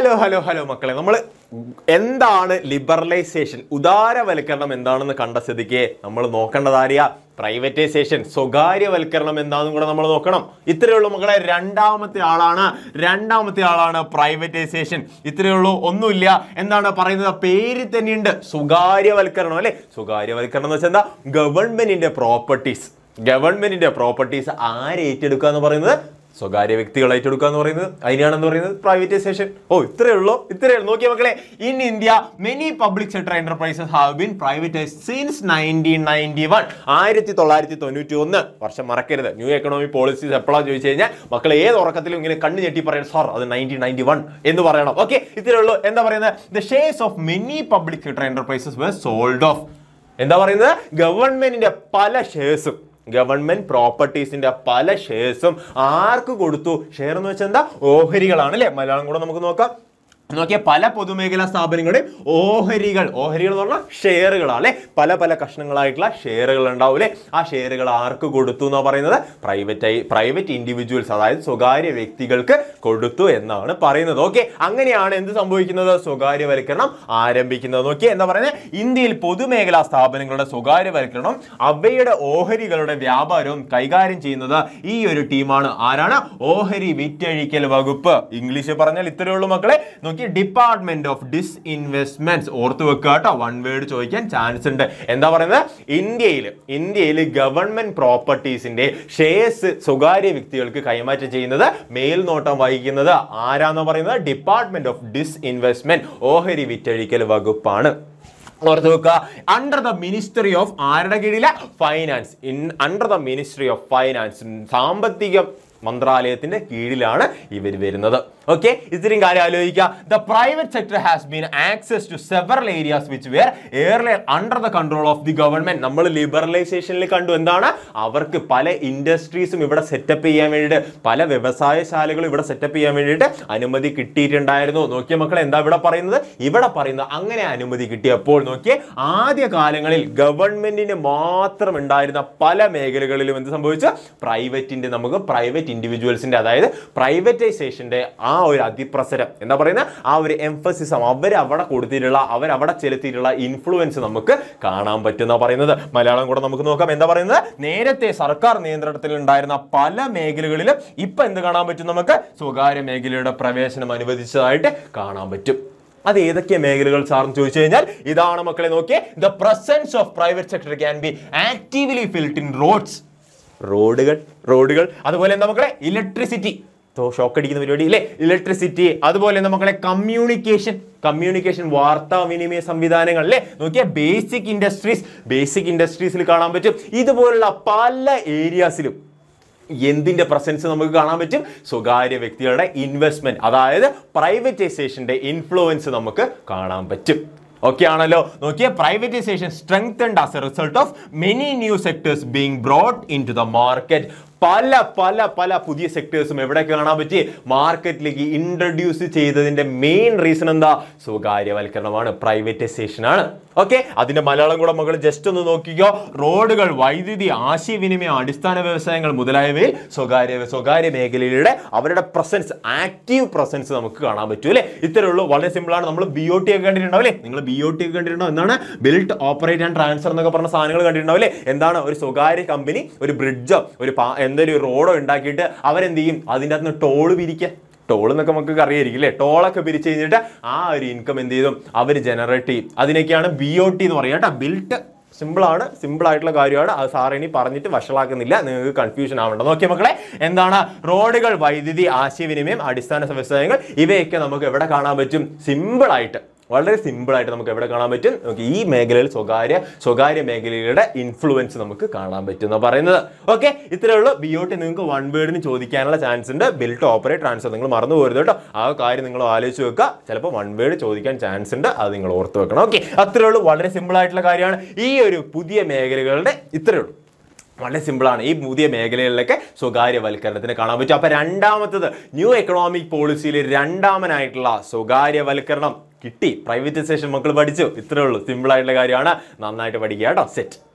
Hello hello hello മക്കളെ നമ്മൾ എന്താണ് ലിബറലൈസേഷൻ ഉദാരവൽക്കരണം എന്താണെന്ന് കണ്ട സ്ഥിതിക്ക് നമ്മൾ നോക്കേണ്ടതാരിയ പ്രൈവറ്റൈസേഷൻ സ്വകാര്യവൽക്കരണം എന്താണെന്നും കൂടെ നമ്മൾ നോക്കണം ഇത്രയുള്ളൂ മക്കളെ രണ്ടാമത്തെ ആളാണ് രണ്ടാമത്തെ ആളാണ് പ്രൈവറ്റൈസേഷൻ ഇത്രയുള്ളൂ ഒന്നുമില്ല എന്താണ് പറയുന്നത് പേര് തന്നെയുണ്ട് സ്വകാര്യവൽക്കരണം അല്ലേ സ്വകാര്യവൽക്കരണം എന്ന് വെച്ചാൽ എന്താ ഗവൺമെന്റിന്റെ പ്രോപ്പർട്ടീസ് ഗവൺമെന്റിന്റെ പ്രോപ്പർട്ടീസ് ആരേറ്റെടുക്കുക എന്ന് പറയുന്നത് സ്വകാര്യ വ്യക്തികൾ ഏറ്റെടുക്കുക എന്ന് പറയുന്നത് അതിനാണെന്ന് പറയുന്നത് പ്രൈവറ്റൈസേഷൻ ഓ ഇത്രയേ ഉള്ളൂ ഇത്രയേ ഉള്ളൂ നോക്കിയ മക്കളെ in India many public sector enterprises have been privatise since nineteen ninety one ആയിരത്തി തൊള്ളായിരത്തി തൊണ്ണൂറ്റി ഒന്ന് വർഷം മറക്കരുത് ന്യൂ എക്കണോമി പോളിസീസ് എപ്പോഴാണ് ചോദിച്ചു കഴിഞ്ഞാൽ മക്കളെ ഏത് ഉറക്കത്തിലും ഇങ്ങനെ കണ്ണു ഞെട്ടി പറയണം സാർ അത് നയൻറ്റീൻ നയൻറ്റി വൺ എന്ന് പറയണം ഓക്കെ ഇത്രയേ ഉള്ളൂ എന്താ പറയുന്നത് the shares of many public sector enterprises were sold off എന്താ പറയുന്നത് ഗവൺമെന്റിന്റെ പല ഷെയർസും ഗവൺമെന്റ് പ്രോപ്പർട്ടീസിന്റെ പല ഷെയർസും ആർക്ക് കൊടുത്തു ഷെയർ എന്ന് വെച്ചാൽ എന്താ ഓഹരികളാണ് അല്ലെ മലയാളം കൂടെ നമുക്ക് നോക്കാം നോക്കിയ പല പൊതുമേഖലാ സ്ഥാപനങ്ങളുടെ ഓഹരികൾ ഓഹരികൾ എന്ന് പറഞ്ഞാൽ ഷെയറുകളാണ് അല്ലെ പല പല കഷ്ണങ്ങളായിട്ടുള്ള ഷെയറുകൾ ഉണ്ടാവും അല്ലേ ആ ഷെയറുകൾ ആർക്ക് കൊടുത്തു എന്നാണ് പറയുന്നത് പ്രൈവറ്റ് പ്രൈവറ്റ് ഇൻഡിവിജ്വൽസ് അതായത് സ്വകാര്യ വ്യക്തികൾക്ക് കൊടുത്തു എന്നാണ് പറയുന്നത് ഓക്കെ അങ്ങനെയാണ് എന്ത് സംഭവിക്കുന്നത് സ്വകാര്യവൽക്കരണം ആരംഭിക്കുന്നത് നോക്കിയാൽ എന്താ പറയുന്നത് ഇന്ത്യയിൽ പൊതുമേഖലാ സ്ഥാപനങ്ങളുടെ സ്വകാര്യവൽക്കരണം അവയുടെ ഓഹരികളുടെ വ്യാപാരവും കൈകാര്യം ചെയ്യുന്നത് ഈ ഒരു ടീമാണ് ആരാണ് ഓഹരി വിറ്റഴിക്കൽ വകുപ്പ് ഇംഗ്ലീഷ് പറഞ്ഞാൽ ഉള്ളൂ മക്കളെ നോക്കി എനിക്ക് ഡിപ്പാർട്ട്മെന്റ് ഓഫ് ഡിസ് ഇൻവെസ്റ്റ്മെന്റ്സ് ഓർത്ത് വെക്കുക കേട്ടോ വൺ വേർഡ് ചോദിക്കാൻ ചാൻസ് ഉണ്ട് എന്താ പറയുന്നത് ഇന്ത്യയിൽ ഇന്ത്യയിൽ ഗവൺമെന്റ് പ്രോപ്പർട്ടീസിന്റെ ഷെയർസ് സ്വകാര്യ വ്യക്തികൾക്ക് കൈമാറ്റം ചെയ്യുന്നത് മേൽനോട്ടം വഹിക്കുന്നത് ആരാന്ന് പറയുന്നത് ഡിപ്പാർട്ട്മെന്റ് ഓഫ് ഡിസ് ഇൻവെസ്റ്റ്മെന്റ് ഓഹരി വിറ്റഴിക്കൽ വകുപ്പാണ് ഓർത്ത് വെക്കുക അണ്ടർ ദ മിനിസ്ട്രി ഓഫ് ആരുടെ കീഴിലെ finance in under the ministry of finance സാമ്പത്തിക മന്ത്രാലയത്തിന്റെ കീഴിലാണ് ഇവർ വരുന്നത് ഓക്കെ ഇത്രയും കാര്യം ആലോചിക്കുക the private sector has been access to several areas which were airline under the control of the government നമ്മൾ ലിബറലൈസേഷനിൽ കണ്ടു എന്താണ് അവർക്ക് പല ഇൻഡസ്ട്രീസും ഇവിടെ സെറ്റപ്പ് ചെയ്യാൻ വേണ്ടിയിട്ട് പല വ്യവസായശാലകളും ഇവിടെ സെറ്റപ്പ് ചെയ്യാൻ വേണ്ടിയിട്ട് അനുമതി കിട്ടിയിട്ടുണ്ടായിരുന്നു നോക്കിയ മക്കൾ എന്താ ഇവിടെ പറയുന്നത് ഇവിടെ പറയുന്നത് അങ്ങനെ അനുമതി കിട്ടിയപ്പോൾ നോക്കിയേ ആദ്യ കാലങ്ങളിൽ ഗവൺമെന്റിന് മാത്രം ഉണ്ടായിരുന്ന പല മേഖലകളിലും എന്ത് സംഭവിച്ചു പ്രൈവറ്റിന്റെ നമുക്ക് പ്രൈവറ്റ് പ്രൈവറ്റ് ഇൻഡിവിജ്വൽസിൻ്റെ അതായത് പ്രൈവറ്റൈസേഷൻ്റെ ആ ഒരു അതിപ്രസരം എന്താ പറയുന്നത് ആ ഒരു എംഫസിസം അവർ അവിടെ കൊടുത്തിട്ടുള്ള അവരവിടെ ചെലുത്തിയിട്ടുള്ള ഇൻഫ്ലുവൻസ് നമുക്ക് കാണാൻ പറ്റുന്ന പറയുന്നത് മലയാളം കൂടെ നമുക്ക് നോക്കാം എന്താ പറയുന്നത് നേരത്തെ സർക്കാർ നിയന്ത്രണത്തിൽ ഉണ്ടായിരുന്ന പല മേഖലകളിലും ഇപ്പം എന്ത് കാണാൻ പറ്റും നമുക്ക് സ്വകാര്യ മേഖലയുടെ പ്രവേശനം അനുവദിച്ചതായിട്ട് കാണാൻ പറ്റും അത് ഏതൊക്കെ മേഖലകൾ സാറിന് ചോദിച്ചു കഴിഞ്ഞാൽ ഇതാണ് മക്കളെ നോക്കിയേ the presence of private sector can be actively filled in roads റോഡുകൾ റോഡുകൾ അതുപോലെ എന്താ മക്കളെ ഇലക്ട്രിസിറ്റി ഷോക്ക് അടിക്കുന്ന പരിപാടി അല്ലേ ഇലക്ട്രിസിറ്റി അതുപോലെ എന്താ മക്കളെ കമ്മ്യൂണിക്കേഷൻ കമ്മ്യൂണിക്കേഷൻ വാർത്താവിനിമയ സംവിധാനങ്ങൾ അല്ലേ നോക്കിയാൽ ബേസിക് ഇൻഡസ്ട്രീസ് ബേസിക് ഇൻഡസ്ട്രീസിൽ കാണാൻ പറ്റും ഇതുപോലുള്ള പല ഏരിയാസിലും എന്തിൻ്റെ പ്രസൻസ് നമുക്ക് കാണാൻ പറ്റും സ്വകാര്യ വ്യക്തികളുടെ ഇൻവെസ്റ്റ്മെൻറ്റ് അതായത് പ്രൈവറ്റൈസേഷൻ്റെ ഇൻഫ്ലുവൻസ് നമുക്ക് കാണാൻ പറ്റും Okay, Analo. Okay, privatization strengthened as a result of many new sectors being brought into the market. പല പല പല പുതിയ സെക്ടേഴ്സും എവിടെ കാണാൻ പറ്റി മാർക്കറ്റിലേക്ക് ഇൻട്രൊഡ്യൂസ് ചെയ്തതിന്റെ മെയിൻ റീസൺ എന്താ സ്വകാര്യവൽക്കരണമാണ് പ്രൈവറ്റൈസേഷൻ ആണ് ഓക്കെ അതിന്റെ മലയാളം കൂടെ മകൾ ജസ്റ്റ് ഒന്ന് നോക്കിക്കോ റോഡുകൾ വൈദ്യുതി ആശയവിനിമയം അടിസ്ഥാന വ്യവസായങ്ങൾ മുതലായവയിൽ സ്വകാര്യ സ്വകാര്യ മേഖലയിലൂടെ അവരുടെ പ്രസൻസ് ആക്റ്റീവ് പ്രസൻസ് നമുക്ക് കാണാൻ പറ്റൂ അല്ലെ ഇത്തരമുള്ള വളരെ സിമ്പിൾ ആണ് നമ്മൾ ബി ഒ ടി ഒക്കെ കണ്ടിട്ടുണ്ടാവും അല്ലേ നിങ്ങൾ ബി ഒ ടി ഒക്കെ കണ്ടിട്ടുണ്ടോ എന്താണ് ബിൽറ്റ് ഓപ്പറേറ്റ് ആൻഡ് ട്രാൻസ്ഫർ എന്നൊക്കെ പറഞ്ഞ സാധനങ്ങൾ കണ്ടിട്ടുണ്ടാവും അല്ലേ എന്താണ് ഒരു സ്വകാര്യ കമ്പനി ഒരു ബ്രിഡ്ജോ ഒരു എന്തൊരു ഒരു റോഡോ ഉണ്ടാക്കിയിട്ട് അവരെന്ത് ചെയ്യും അതിൻ്റെ അകത്ത് നിന്ന് ടോള് പിരിക്കുക ടോൾ എന്നൊക്കെ നമുക്ക് അറിയായിരിക്കും അല്ലേ ടോളൊക്കെ പിരിച്ചു കഴിഞ്ഞിട്ട് ആ ഒരു ഇൻകം എന്ത് ചെയ്തു അവർ ജനറേറ്റ് ചെയ്യും അതിനൊക്കെയാണ് ബി ഒ ടി എന്ന് പറയുക കേട്ടോ ബിൽറ്റ് സിമ്പിളാണ് സിമ്പിളായിട്ടുള്ള കാര്യമാണ് അത് സാറേ ഇനി പറഞ്ഞിട്ട് വഷളാക്കുന്നില്ല നിങ്ങൾക്ക് കൺഫ്യൂഷൻ ആവേണ്ട നോക്കിയ മക്കളെ എന്താണ് റോഡുകൾ വൈദ്യുതി ആശയവിനിമയം അടിസ്ഥാന വ്യവസായങ്ങൾ ഇവയൊക്കെ നമുക്ക് എവിടെ കാണാൻ പറ്റും സിമ്പിളായിട്ട് വളരെ സിമ്പിളായിട്ട് നമുക്ക് എവിടെ കാണാൻ പറ്റും നമുക്ക് ഈ മേഖലയിൽ സ്വകാര്യ സ്വകാര്യ മേഖലയുടെ ഇൻഫ്ലുവൻസ് നമുക്ക് കാണാൻ എന്ന് പറയുന്നത് ഓക്കെ ഇത്രയുള്ള ബിയോട്ടി നിങ്ങൾക്ക് വൺ വേർഡിന് ചോദിക്കാനുള്ള ചാൻസ് ഉണ്ട് ബിൽട്ട് ഓപ്പറേറ്റ് ട്രാൻസ്ഫർ നിങ്ങൾ മറന്നു പോരുത് കേട്ടോ ആ കാര്യം നിങ്ങൾ ആലോചിച്ച് വെക്കുക ചിലപ്പോൾ വൺ വേർഡ് ചോദിക്കാൻ ചാൻസ് ഉണ്ട് അത് നിങ്ങൾ ഓർത്ത് വെക്കണം ഓക്കെ അത്രയുള്ളൂ വളരെ സിമ്പിൾ ആയിട്ടുള്ള കാര്യമാണ് ഈ ഒരു പുതിയ മേഖലകളുടെ ഇത്രയുള്ളൂ വളരെ സിമ്പിളാണ് ഈ പുതിയ മേഖലകളിലൊക്കെ സ്വകാര്യവൽക്കരണത്തിന് കാണാൻ പറ്റും അപ്പോൾ രണ്ടാമത്തത് ന്യൂ എക്കണോമിക് പോളിസിയിൽ രണ്ടാമനായിട്ടുള്ള സ്വകാര്യവൽക്കരണം കിട്ടി പ്രൈവറ്റൈസേഷൻ മക്കൾ പഠിച്ചു ഇത്രേ ഉള്ളൂ സിമ്പിളായിട്ടുള്ള കാര്യമാണ് നന്നായിട്ട് പഠിക്കുക കേട്ടോ സെറ്റ്